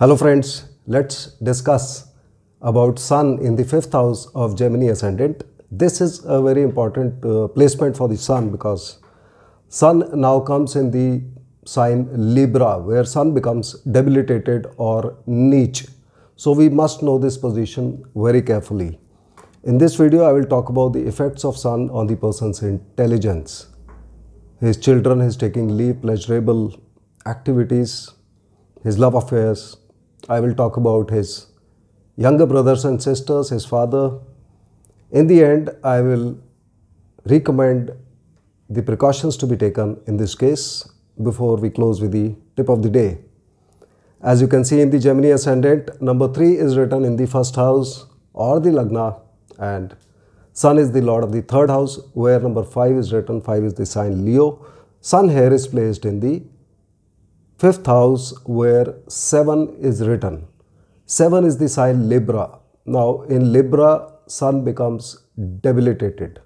Hello friends, let's discuss about Sun in the fifth house of Gemini ascendant. This is a very important uh, placement for the Sun because Sun now comes in the sign Libra where Sun becomes debilitated or niche. So we must know this position very carefully. In this video, I will talk about the effects of Sun on the person's intelligence. His children, his taking leave, pleasurable activities, his love affairs, I will talk about his younger brothers and sisters, his father. In the end, I will recommend the precautions to be taken in this case before we close with the tip of the day. As you can see in the Gemini ascendant, number 3 is written in the first house or the Lagna, and Sun is the lord of the third house, where number 5 is written, 5 is the sign Leo. Sun here is placed in the fifth house where 7 is written. 7 is the sign Libra. Now in Libra, Sun becomes debilitated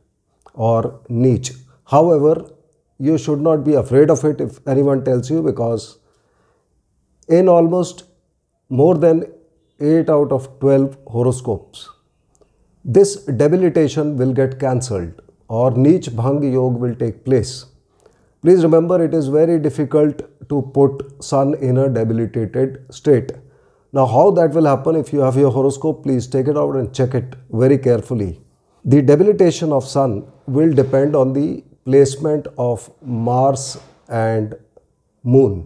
or niche. However, you should not be afraid of it if anyone tells you because in almost more than 8 out of 12 horoscopes, this debilitation will get cancelled or niche bhang yog will take place. Please remember it is very difficult to put sun in a debilitated state. Now how that will happen if you have your horoscope please take it out and check it very carefully. The debilitation of sun will depend on the placement of Mars and Moon.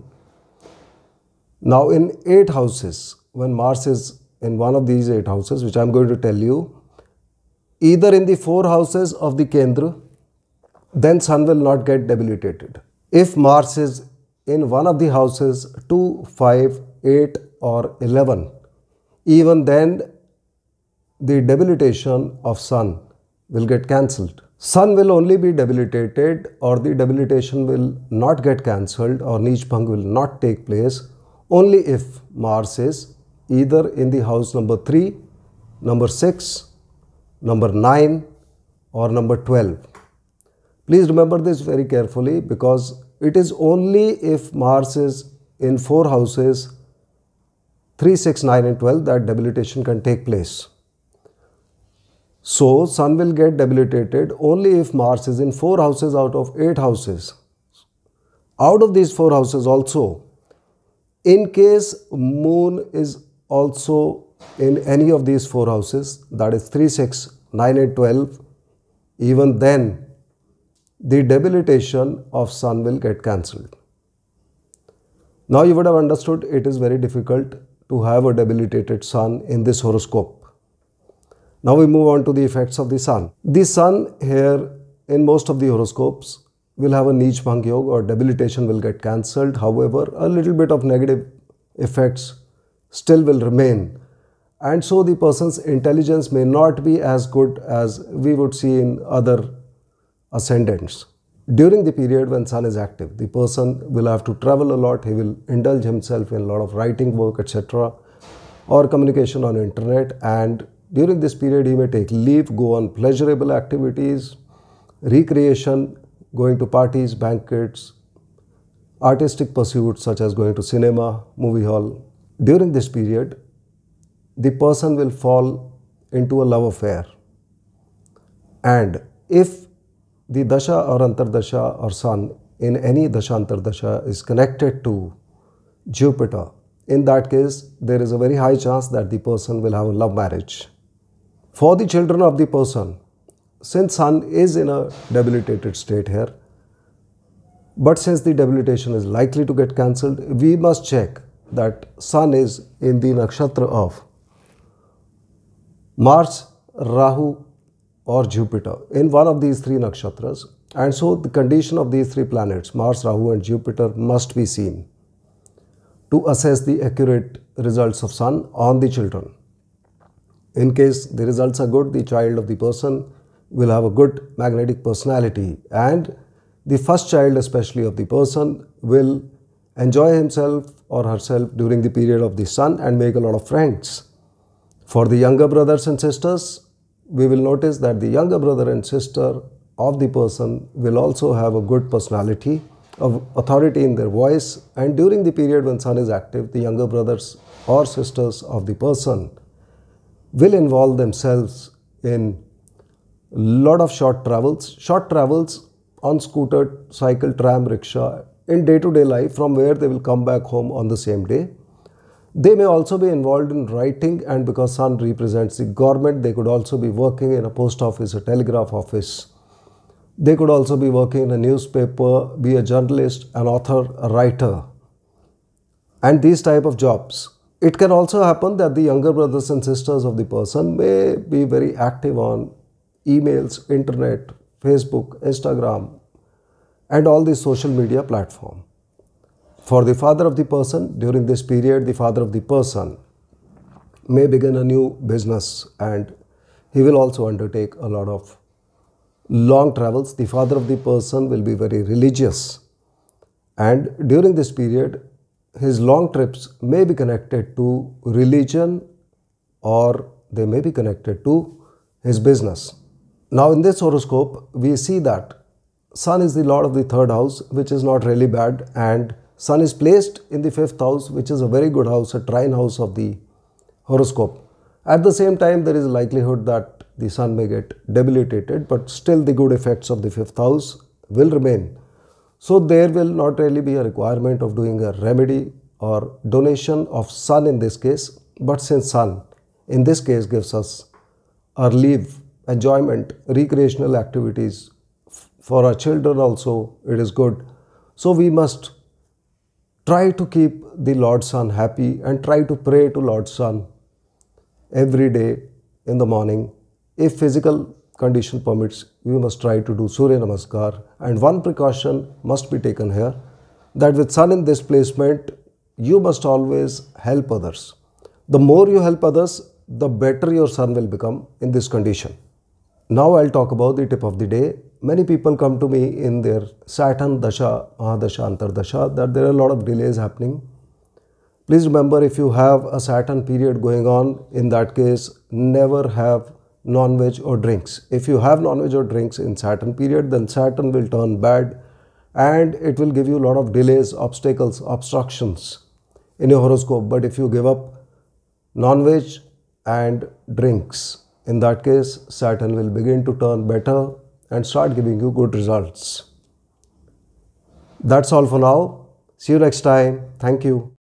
Now in 8 houses when Mars is in one of these 8 houses which I am going to tell you either in the 4 houses of the Kendra then sun will not get debilitated. If Mars is in one of the houses 2, 5, 8 or 11. Even then the debilitation of sun will get cancelled. Sun will only be debilitated or the debilitation will not get cancelled or Nijbhang will not take place only if Mars is either in the house number 3, number 6, number 9 or number 12. Please remember this very carefully because it is only if Mars is in four houses 3, 6, 9 and 12 that debilitation can take place. So Sun will get debilitated only if Mars is in four houses out of eight houses. Out of these four houses also, in case Moon is also in any of these four houses that is 3, 6, 9 and 12, even then the debilitation of sun will get cancelled. Now you would have understood it is very difficult to have a debilitated sun in this horoscope. Now we move on to the effects of the sun. The sun here in most of the horoscopes will have a niche bhang yoga or debilitation will get cancelled. However, a little bit of negative effects still will remain. And so the person's intelligence may not be as good as we would see in other ascendants. During the period when Sun is active, the person will have to travel a lot, he will indulge himself in a lot of writing work, etc., or communication on internet. And during this period, he may take leave, go on pleasurable activities, recreation, going to parties, banquets, artistic pursuits such as going to cinema, movie hall. During this period, the person will fall into a love affair. And if the dasha or antardasha or sun in any dasha antardasha is connected to Jupiter, in that case, there is a very high chance that the person will have a love marriage. For the children of the person, since sun is in a debilitated state here, but since the debilitation is likely to get cancelled, we must check that sun is in the nakshatra of Mars, Rahu, or Jupiter in one of these three nakshatras. And so the condition of these three planets, Mars, Rahu and Jupiter must be seen to assess the accurate results of sun on the children. In case the results are good, the child of the person will have a good magnetic personality and the first child especially of the person will enjoy himself or herself during the period of the sun and make a lot of friends. For the younger brothers and sisters, we will notice that the younger brother and sister of the person will also have a good personality of authority in their voice and during the period when sun is active the younger brothers or sisters of the person will involve themselves in lot of short travels short travels on scooter cycle tram rickshaw in day to day life from where they will come back home on the same day they may also be involved in writing and because Sun represents the government, they could also be working in a post office, a telegraph office. They could also be working in a newspaper, be a journalist, an author, a writer. And these type of jobs. It can also happen that the younger brothers and sisters of the person may be very active on emails, internet, Facebook, Instagram, and all these social media platform. For the father of the person, during this period, the father of the person may begin a new business and he will also undertake a lot of long travels. The father of the person will be very religious, and during this period, his long trips may be connected to religion or they may be connected to his business. Now, in this horoscope, we see that Sun is the lord of the third house, which is not really bad, and Sun is placed in the fifth house, which is a very good house, a trine house of the horoscope. At the same time, there is likelihood that the sun may get debilitated, but still the good effects of the fifth house will remain. So, there will not really be a requirement of doing a remedy or donation of sun in this case, but since sun in this case gives us our relief, enjoyment, recreational activities, for our children also it is good. So, we must try to keep the Lord's Son happy and try to pray to Lord's Son every day in the morning. If physical condition permits, we must try to do Surya Namaskar. And one precaution must be taken here that with Sun in displacement, you must always help others. The more you help others, the better your Sun will become in this condition. Now I'll talk about the tip of the day. Many people come to me in their Saturn Dasha, Mahadasha, Antardasha that there are a lot of delays happening. Please remember if you have a Saturn period going on, in that case, never have non veg or drinks. If you have non veg or drinks in Saturn period, then Saturn will turn bad and it will give you a lot of delays, obstacles, obstructions in your horoscope. But if you give up non veg and drinks, in that case, Saturn will begin to turn better and start giving you good results. That's all for now. See you next time. Thank you.